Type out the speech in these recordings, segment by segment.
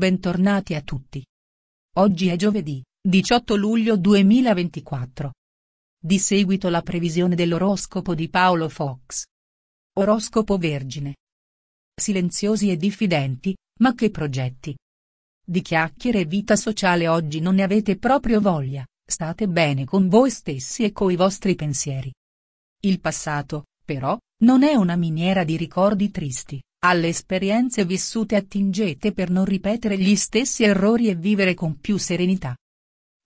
Bentornati a tutti. Oggi è giovedì, 18 luglio 2024. Di seguito la previsione dell'oroscopo di Paolo Fox. Oroscopo Vergine. Silenziosi e diffidenti, ma che progetti. Di chiacchiere e vita sociale oggi non ne avete proprio voglia, state bene con voi stessi e coi vostri pensieri. Il passato, però, non è una miniera di ricordi tristi. Alle esperienze vissute attingete per non ripetere gli stessi errori e vivere con più serenità.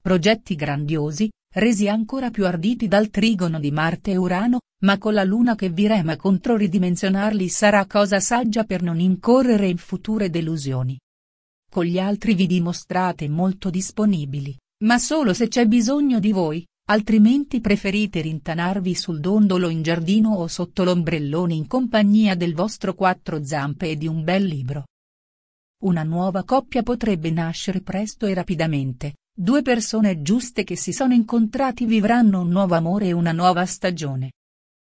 Progetti grandiosi, resi ancora più arditi dal trigono di Marte e Urano, ma con la Luna che vi rema contro ridimensionarli sarà cosa saggia per non incorrere in future delusioni. Con gli altri vi dimostrate molto disponibili, ma solo se c'è bisogno di voi altrimenti preferite rintanarvi sul dondolo in giardino o sotto l'ombrellone in compagnia del vostro quattro zampe e di un bel libro. Una nuova coppia potrebbe nascere presto e rapidamente, due persone giuste che si sono incontrati vivranno un nuovo amore e una nuova stagione.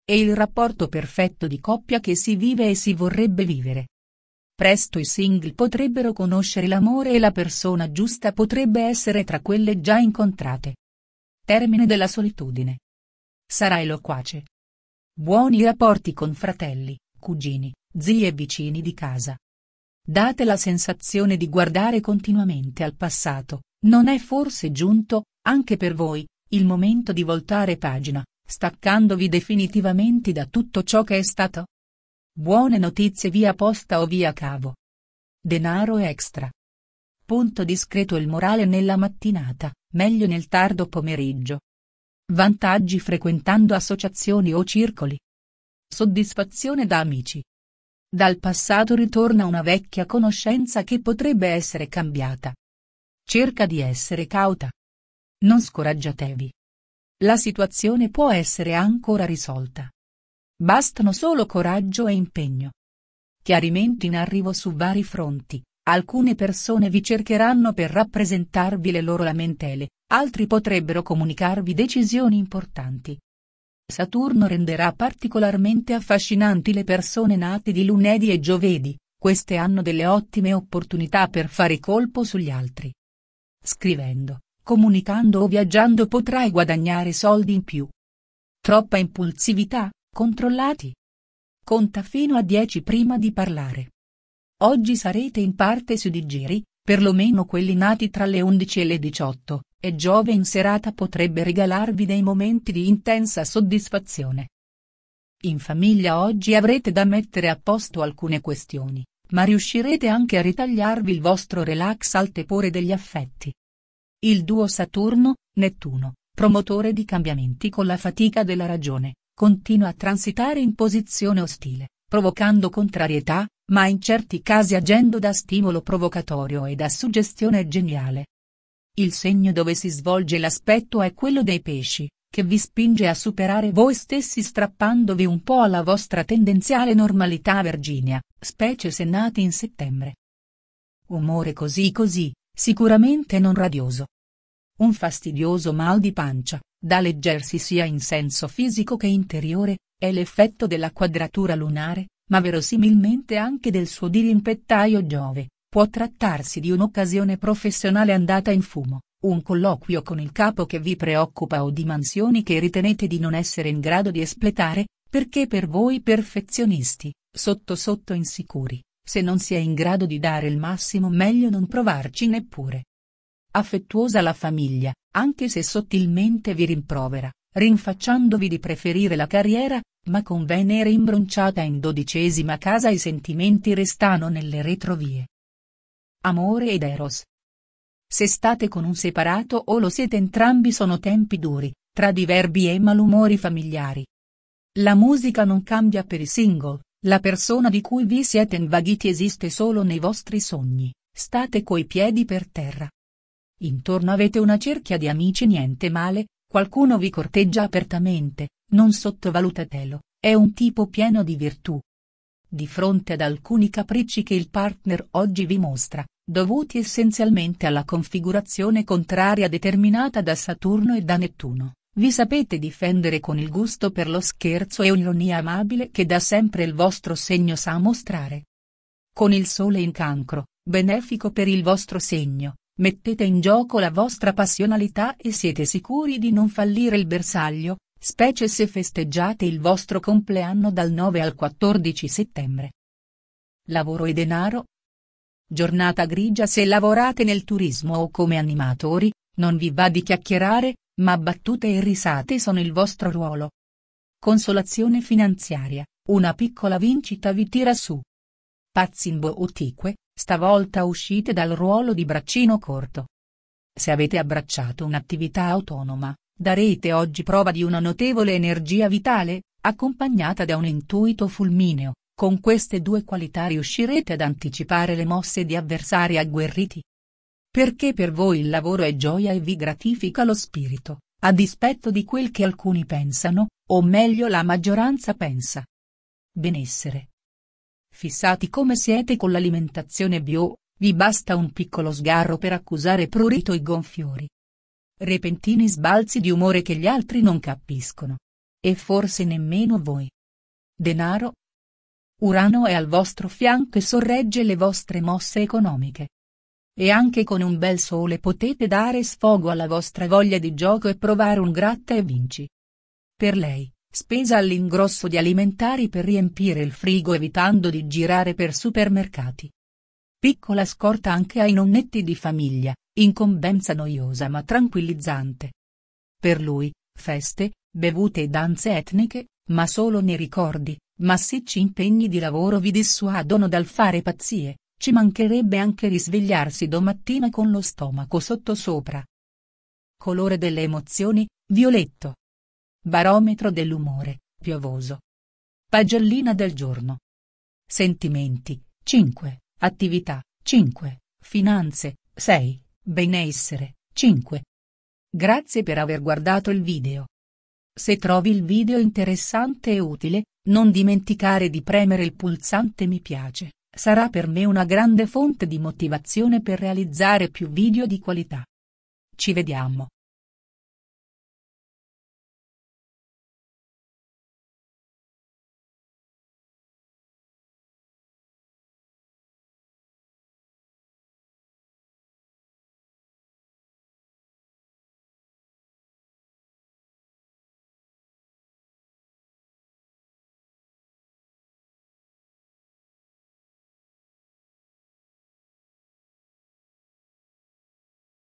È il rapporto perfetto di coppia che si vive e si vorrebbe vivere. Presto i single potrebbero conoscere l'amore e la persona giusta potrebbe essere tra quelle già incontrate. Termine della solitudine. Sarai loquace. Buoni rapporti con fratelli, cugini, zii e vicini di casa. Date la sensazione di guardare continuamente al passato, non è forse giunto, anche per voi, il momento di voltare pagina, staccandovi definitivamente da tutto ciò che è stato? Buone notizie via posta o via cavo. Denaro extra punto discreto il morale nella mattinata, meglio nel tardo pomeriggio. Vantaggi frequentando associazioni o circoli. Soddisfazione da amici. Dal passato ritorna una vecchia conoscenza che potrebbe essere cambiata. Cerca di essere cauta. Non scoraggiatevi. La situazione può essere ancora risolta. Bastano solo coraggio e impegno. Chiarimenti in arrivo su vari fronti. Alcune persone vi cercheranno per rappresentarvi le loro lamentele, altri potrebbero comunicarvi decisioni importanti. Saturno renderà particolarmente affascinanti le persone nate di lunedì e giovedì, queste hanno delle ottime opportunità per fare colpo sugli altri. Scrivendo, comunicando o viaggiando potrai guadagnare soldi in più. Troppa impulsività, controllati. Conta fino a 10 prima di parlare. Oggi sarete in parte su di giri, perlomeno quelli nati tra le 11 e le 18, e Giove in serata potrebbe regalarvi dei momenti di intensa soddisfazione. In famiglia oggi avrete da mettere a posto alcune questioni, ma riuscirete anche a ritagliarvi il vostro relax al tepore degli affetti. Il duo Saturno-Nettuno, promotore di cambiamenti con la fatica della ragione, continua a transitare in posizione ostile, provocando contrarietà, ma in certi casi agendo da stimolo provocatorio e da suggestione geniale. Il segno dove si svolge l'aspetto è quello dei pesci, che vi spinge a superare voi stessi strappandovi un po' alla vostra tendenziale normalità virginia, specie se nati in settembre. Umore così così, sicuramente non radioso. Un fastidioso mal di pancia, da leggersi sia in senso fisico che interiore, è l'effetto della quadratura lunare, ma verosimilmente anche del suo dirimpettaio Giove, può trattarsi di un'occasione professionale andata in fumo, un colloquio con il capo che vi preoccupa o dimensioni che ritenete di non essere in grado di espletare, perché per voi perfezionisti, sotto sotto insicuri, se non si è in grado di dare il massimo meglio non provarci neppure. Affettuosa la famiglia, anche se sottilmente vi rimprovera, rinfacciandovi di preferire la carriera, ma con Venere imbronciata in dodicesima casa i sentimenti restano nelle retrovie. Amore ed Eros. Se state con un separato o lo siete entrambi sono tempi duri, tra diverbi e malumori familiari. La musica non cambia per i single, la persona di cui vi siete invaghiti esiste solo nei vostri sogni, state coi piedi per terra. Intorno avete una cerchia di amici niente male, Qualcuno vi corteggia apertamente, non sottovalutatelo, è un tipo pieno di virtù. Di fronte ad alcuni capricci che il partner oggi vi mostra, dovuti essenzialmente alla configurazione contraria determinata da Saturno e da Nettuno, vi sapete difendere con il gusto per lo scherzo e un'ironia amabile che da sempre il vostro segno sa mostrare. Con il sole in cancro, benefico per il vostro segno, Mettete in gioco la vostra passionalità e siete sicuri di non fallire il bersaglio, specie se festeggiate il vostro compleanno dal 9 al 14 settembre. Lavoro e denaro? Giornata grigia se lavorate nel turismo o come animatori, non vi va di chiacchierare, ma battute e risate sono il vostro ruolo. Consolazione finanziaria, una piccola vincita vi tira su. Pazimbo Otique, Stavolta uscite dal ruolo di braccino corto. Se avete abbracciato un'attività autonoma, darete oggi prova di una notevole energia vitale, accompagnata da un intuito fulmineo. Con queste due qualità riuscirete ad anticipare le mosse di avversari agguerriti. Perché per voi il lavoro è gioia e vi gratifica lo spirito, a dispetto di quel che alcuni pensano, o meglio la maggioranza pensa. Benessere, Fissati come siete con l'alimentazione bio, vi basta un piccolo sgarro per accusare prurito e gonfiori. Repentini sbalzi di umore che gli altri non capiscono. E forse nemmeno voi. Denaro? Urano è al vostro fianco e sorregge le vostre mosse economiche. E anche con un bel sole potete dare sfogo alla vostra voglia di gioco e provare un gratta e vinci. Per lei. Spesa all'ingrosso di alimentari per riempire il frigo evitando di girare per supermercati. Piccola scorta anche ai nonnetti di famiglia, incombenza noiosa ma tranquillizzante. Per lui, feste, bevute e danze etniche, ma solo nei ricordi, massicci impegni di lavoro vi dissuadono dal fare pazzie, ci mancherebbe anche risvegliarsi domattina con lo stomaco sottosopra. Colore delle emozioni, violetto. Barometro dell'umore, piovoso. Pagellina del giorno. Sentimenti, 5. Attività, 5. Finanze, 6. Benessere, 5. Grazie per aver guardato il video. Se trovi il video interessante e utile, non dimenticare di premere il pulsante mi piace, sarà per me una grande fonte di motivazione per realizzare più video di qualità. Ci vediamo.